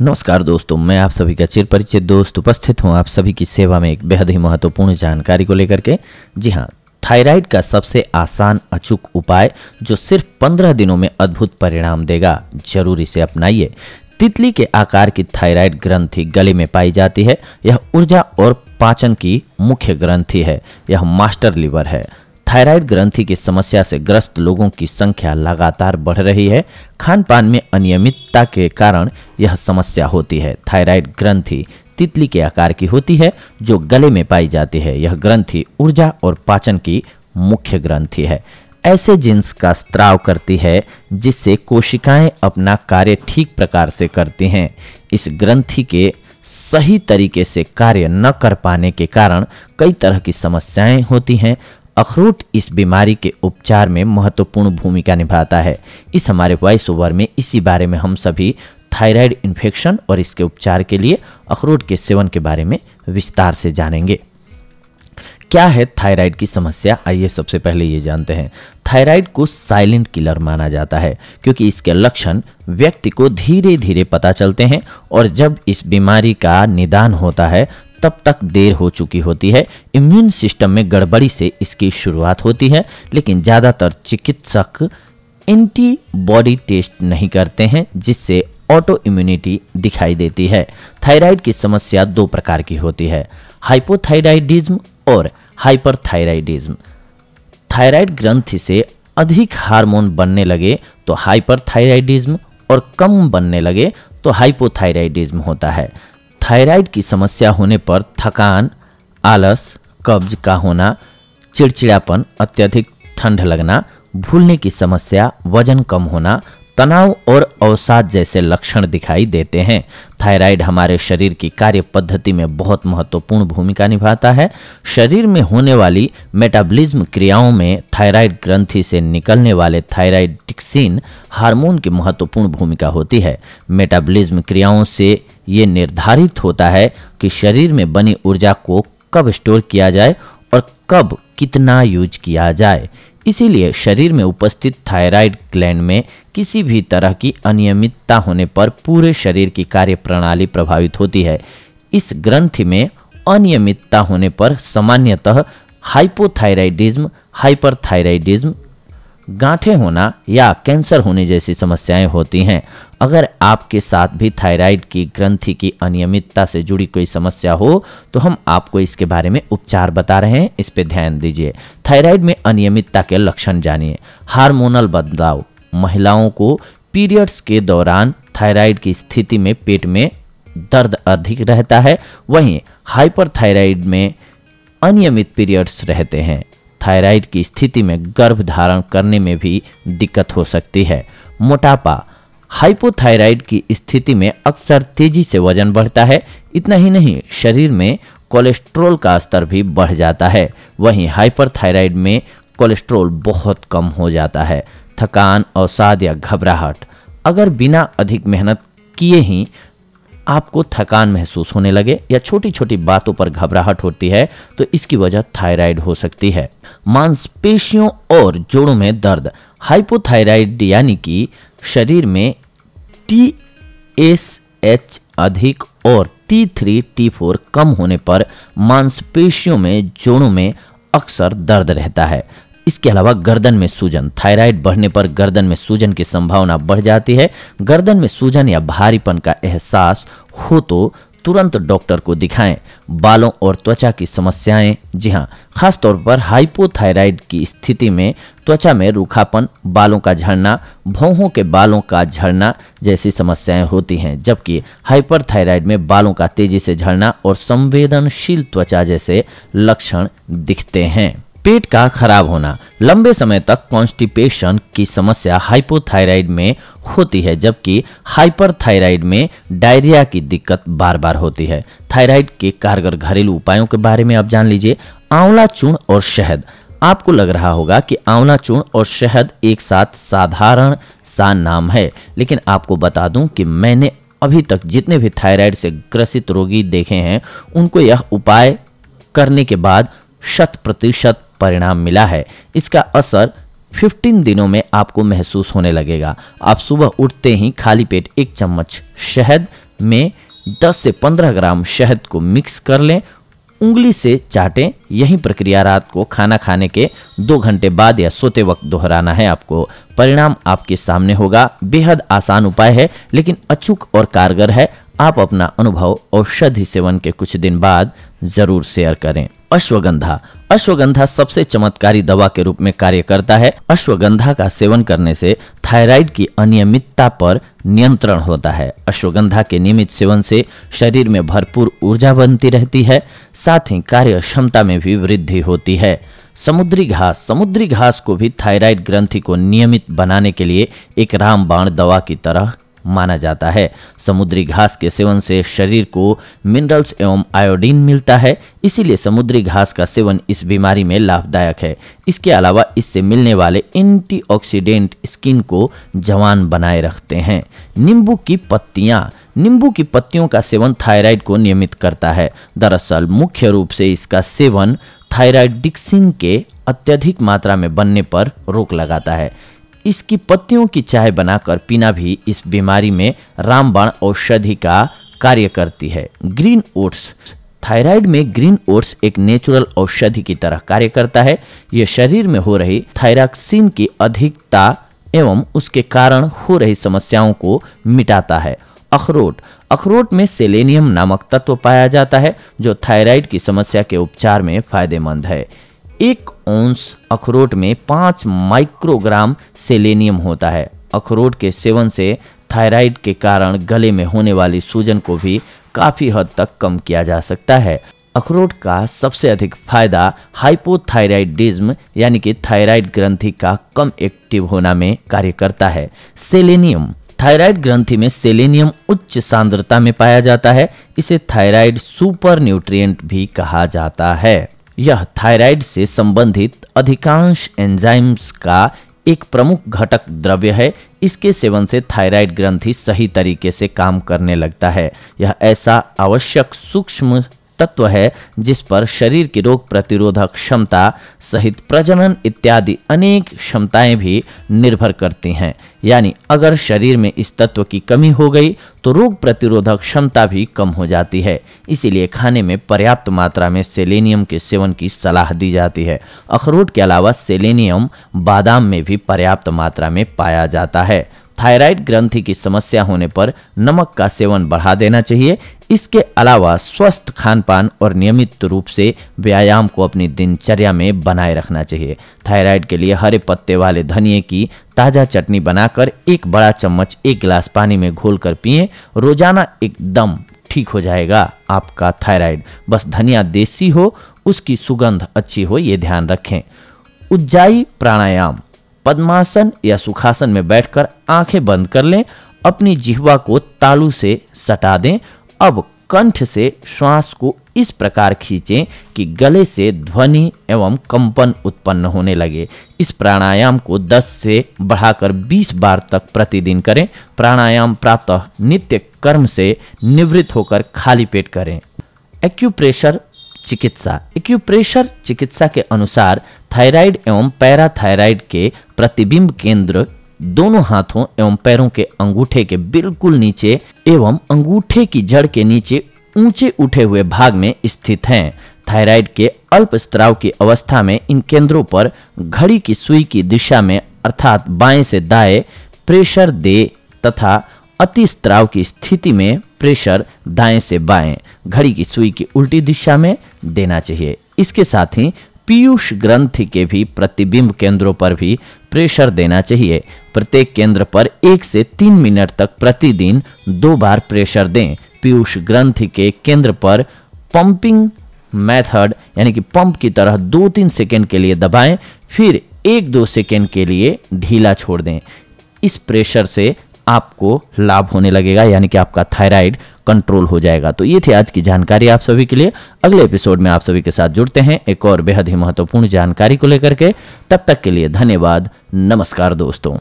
नमस्कार दोस्तों मैं आप सभी का चिर परिचित दोस्त उपस्थित हूं आप सभी की सेवा में एक बेहद ही महत्वपूर्ण जानकारी को लेकर के जी हाँ थायराइड का सबसे आसान अचूक उपाय जो सिर्फ 15 दिनों में अद्भुत परिणाम देगा जरूर इसे अपनाइए तितली के आकार की थायराइड ग्रंथि गले में पाई जाती है यह ऊर्जा और पाचन की मुख्य ग्रंथि है यह मास्टर लिवर है थायराइड ग्रंथि की समस्या से ग्रस्त लोगों की संख्या लगातार बढ़ रही है खान पान में अनियमितता के कारण यह समस्या होती है थायराइड ग्रंथि तितली के आकार की होती है जो गले में पाई जाती है यह ग्रंथि ऊर्जा और पाचन की मुख्य ग्रंथि है ऐसे जीन्स का स्त्राव करती है जिससे कोशिकाएं अपना कार्य ठीक प्रकार से करती हैं इस ग्रंथि के सही तरीके से कार्य न कर पाने के कारण कई तरह की समस्याएं होती हैं अखरोट इस बीमारी के उपचार में महत्वपूर्ण भूमिका निभाता है इस हमारे वॉइस ओवर में इसी बारे में हम सभी थायराइड इन्फेक्शन और इसके उपचार के लिए अखरोट के सेवन के बारे में विस्तार से जानेंगे क्या है थायराइड की समस्या आइए सबसे पहले ये जानते हैं थायराइड को साइलेंट किलर माना जाता है क्योंकि इसके लक्षण व्यक्ति को धीरे धीरे पता चलते हैं और जब इस बीमारी का निदान होता है तब तक देर हो चुकी होती है इम्यून सिस्टम में गड़बड़ी से इसकी शुरुआत होती है लेकिन ज़्यादातर चिकित्सक एंटीबॉडी टेस्ट नहीं करते हैं जिससे ऑटो इम्यूनिटी दिखाई देती है थायराइड की समस्या दो प्रकार की होती है हाइपोथायराइडिज्म और हाइपरथायराइडिज्म थायराइड ग्रंथि से अधिक हार्मोन बनने लगे तो हाइपरथायराइडिज्म और कम बनने लगे तो हाइपोथायराइडिज्म होता है थायराइड की समस्या होने पर थकान आलस कब्ज का होना चिड़चिड़ापन अत्यधिक ठंड लगना भूलने की समस्या वजन कम होना तनाव और अवसाद जैसे लक्षण दिखाई देते हैं थायराइड हमारे शरीर की कार्य पद्धति में बहुत महत्वपूर्ण भूमिका निभाता है शरीर में होने वाली मेटाबॉलिज्म क्रियाओं में थायराइड ग्रंथि से निकलने वाले थायराइड टिक्सिन हार्मोन की महत्वपूर्ण भूमिका होती है मेटाबॉलिज्म क्रियाओं से ये निर्धारित होता है कि शरीर में बनी ऊर्जा को कब स्टोर किया जाए और कब कितना यूज किया जाए इसीलिए शरीर में उपस्थित थायराइड ग्लैंड में किसी भी तरह की अनियमितता होने पर पूरे शरीर की कार्यप्रणाली प्रभावित होती है इस ग्रंथि में अनियमितता होने पर सामान्यतः हाइपोथायराइडिज्म हाइपरथायराइडिज्म गांठे होना या कैंसर होने जैसी समस्याएं होती हैं अगर आपके साथ भी थायराइड की ग्रंथि की अनियमितता से जुड़ी कोई समस्या हो तो हम आपको इसके बारे में उपचार बता रहे हैं इस पर ध्यान दीजिए थायराइड में अनियमितता के लक्षण जानिए हार्मोनल बदलाव महिलाओं को पीरियड्स के दौरान थायराइड की स्थिति में पेट में दर्द अधिक रहता है वहीं हाइपरथायराइड में अनियमित पीरियड्स रहते हैं थायराइड की स्थिति में गर्भ धारण करने में भी दिक्कत हो सकती है मोटापा हाइपोथायराइड की स्थिति में अक्सर तेजी से वजन बढ़ता है इतना ही नहीं शरीर में कोलेस्ट्रॉल का स्तर भी बढ़ जाता है वहीं हाइपरथायराइड में कोलेस्ट्रॉल बहुत कम हो जाता है थकान अवसाद या घबराहट अगर बिना अधिक मेहनत किए ही आपको थकान महसूस होने लगे या छोटी छोटी बातों पर घबराहट होती है तो इसकी वजह थायराइड हो सकती है मांसपेशियों और जोड़ों में दर्द हाइपोथायराइड यानी कि शरीर में टी एस एच अधिक और टी थ्री टी फोर कम होने पर मांसपेशियों में जोड़ों में अक्सर दर्द रहता है इसके अलावा गर्दन में सूजन थायराइड बढ़ने पर गर्दन में सूजन की संभावना बढ़ जाती है गर्दन में सूजन या भारीपन का एहसास हो तो तुरंत डॉक्टर को दिखाएं बालों और त्वचा की समस्याएं जी हाँ खासतौर पर हाइपोथायराइड की स्थिति में त्वचा में रूखापन बालों का झड़ना भौहों के बालों का झड़ना जैसी समस्याएं होती हैं जबकि हाइपरथायराइड में बालों का तेजी से झड़ना और संवेदनशील त्वचा जैसे लक्षण दिखते हैं पेट का खराब होना लंबे समय तक कॉन्स्टिपेशन की समस्या हाइपोथायराइड में होती है जबकि हाइपरथायराइड में डायरिया की दिक्कत बार बार होती है थायराइड के कारगर घरेलू उपायों के बारे में आप जान लीजिए आंवला चूर्ण और शहद आपको लग रहा होगा कि आंवला चूर्ण और शहद एक साथ साधारण सा नाम है लेकिन आपको बता दूं कि मैंने अभी तक जितने भी थायराइड से ग्रसित रोगी देखे हैं उनको यह उपाय करने के बाद शत प्रतिशत परिणाम मिला है इसका असर 15 दिनों में आपको महसूस होने लगेगा आप सुबह उठते ही खाली पेट एक चम्मच शहद में 10 से 15 ग्राम शहद को मिक्स कर लें उंगली से चाटें यही प्रक्रिया रात को खाना खाने के दो घंटे बाद या सोते वक्त दोहराना है आपको परिणाम आपके सामने होगा बेहद आसान उपाय है लेकिन अचूक और कारगर है आप अपना अनुभव औषधि सेवन के कुछ दिन बाद जरूर शेयर करें अश्वगंधा अश्वगंधा सबसे चमत्कारी दवा के रूप में कार्य करता है अश्वगंधा का सेवन करने से थायराइड की अनियमितता पर नियंत्रण होता है अश्वगंधा के नियमित सेवन से शरीर में भरपूर ऊर्जा बनती रहती है साथ ही कार्य क्षमता में भी वृद्धि होती है समुद्री घास समुद्री घास को भी थायराइड ग्रंथि को नियमित बनाने के लिए एक रामबाण दवा की तरह माना जाता है समुद्री घास के सेवन से शरीर को मिनरल्स एवं आयोडीन मिलता है इसीलिए समुद्री घास का सेवन इस बीमारी में लाभदायक है इसके अलावा इससे मिलने वाले एंटीऑक्सीडेंट स्किन को जवान बनाए रखते हैं नींबू की पत्तियाँ नींबू की पत्तियों का सेवन थायराइड को नियमित करता है दरअसल मुख्य रूप से इसका सेवन थायराइडिक्सिन के अत्यधिक मात्रा में बनने पर रोक लगाता है इसकी पत्तियों की चाय बनाकर पीना भी इस बीमारी में रामबाण औषधि का कार्य करती है ग्रीन ओट्स थायराइड में ग्रीन ओट्स एक नेचुरल औषधि की तरह कार्य करता है यह शरीर में हो रही थायरॉक्सिन की अधिकता एवं उसके कारण हो रही समस्याओं को मिटाता है अखरोट अखरोट में सेलेनियम नामक तत्व पाया जाता है जो थायराइड की समस्या के उपचार में फायदेमंद है एक औंस अखरोट में पाँच माइक्रोग्राम सेलेनियम होता है अखरोट के सेवन से थायराइड के कारण गले में होने वाली सूजन को भी काफ़ी हद तक कम किया जा सकता है अखरोट का सबसे अधिक फायदा हाइपोथायराइडिज्म यानी कि थायराइड ग्रंथि का कम एक्टिव होना में कार्य करता है सेलेनियम थायराइड ग्रंथि में सेलेनियम उच्च सांद्रता में पाया जाता है इसे थायराइड सुपर न्यूट्रिएंट भी कहा जाता है यह थायराइड से संबंधित अधिकांश एंजाइम्स का एक प्रमुख घटक द्रव्य है इसके सेवन से थायराइड ग्रंथि सही तरीके से काम करने लगता है यह ऐसा आवश्यक सूक्ष्म तत्व है जिस पर शरीर की रोग प्रतिरोधक क्षमता सहित प्रजनन इत्यादि अनेक क्षमताएं भी निर्भर करती हैं यानी अगर शरीर में इस तत्व की कमी हो गई तो रोग प्रतिरोधक क्षमता भी कम हो जाती है इसीलिए खाने में पर्याप्त मात्रा में सेलेनियम के सेवन की सलाह दी जाती है अखरोट के अलावा सेलेनियम बादाम में भी पर्याप्त मात्रा में पाया जाता है थायराइड ग्रंथि की समस्या होने पर नमक का सेवन बढ़ा देना चाहिए इसके अलावा स्वस्थ खान पान और नियमित रूप से व्यायाम को अपनी दिनचर्या में बनाए रखना चाहिए थायराइड के लिए हरे पत्ते वाले धनिए की ताज़ा चटनी बनाकर एक बड़ा चम्मच एक गिलास पानी में घोल कर पिए रोजाना एकदम ठीक हो जाएगा आपका थायराइड बस धनिया देसी हो उसकी सुगंध अच्छी हो ये ध्यान रखें उज्जाई प्राणायाम पद्मासन या सुखासन में बैठकर आंखें बंद कर लें अपनी जिहवा को तालू से सटा दें अब कंठ से श्वास को इस प्रकार खींचें कि गले से ध्वनि एवं कंपन उत्पन्न होने लगे इस प्राणायाम को 10 से बढ़ाकर 20 बार तक प्रतिदिन करें प्राणायाम प्रातः नित्य कर्म से निवृत्त होकर खाली पेट करें एक्यूप्रेशर चिकित्सा एक्यूप्रेशर चिकित्सा के अनुसार थायराइड एवं पैराथायराइड के प्रतिबिंब केंद्र दोनों हाथों एवं पैरों के अंगूठे के बिल्कुल नीचे एवं अंगूठे की जड़ के नीचे ऊंचे उठे हुए भाग में स्थित हैं थायराइड के अल्प स्त्राव की अवस्था में इन केंद्रों पर घड़ी की सुई की दिशा में अर्थात बाएं से दाएं प्रेशर दे तथा अति स्त्राव की स्थिति में प्रेशर दाएं से बाएं घड़ी की सुई की उल्टी दिशा में देना चाहिए इसके साथ ही पीयूष ग्रंथि के भी प्रतिबिंब केंद्रों पर भी प्रेशर देना चाहिए प्रत्येक केंद्र पर एक से तीन मिनट तक प्रतिदिन दो बार प्रेशर दें पीयूष ग्रंथि के केंद्र पर पंपिंग मेथड यानी कि पंप की तरह दो तीन सेकेंड के लिए दबाएं फिर एक दो सेकेंड के लिए ढीला छोड़ दें इस प्रेशर से आपको लाभ होने लगेगा यानी कि आपका थायराइड कंट्रोल हो जाएगा तो ये थी आज की जानकारी आप सभी के लिए अगले एपिसोड में आप सभी के साथ जुड़ते हैं एक और बेहद ही महत्वपूर्ण जानकारी को लेकर के तब तक के लिए धन्यवाद नमस्कार दोस्तों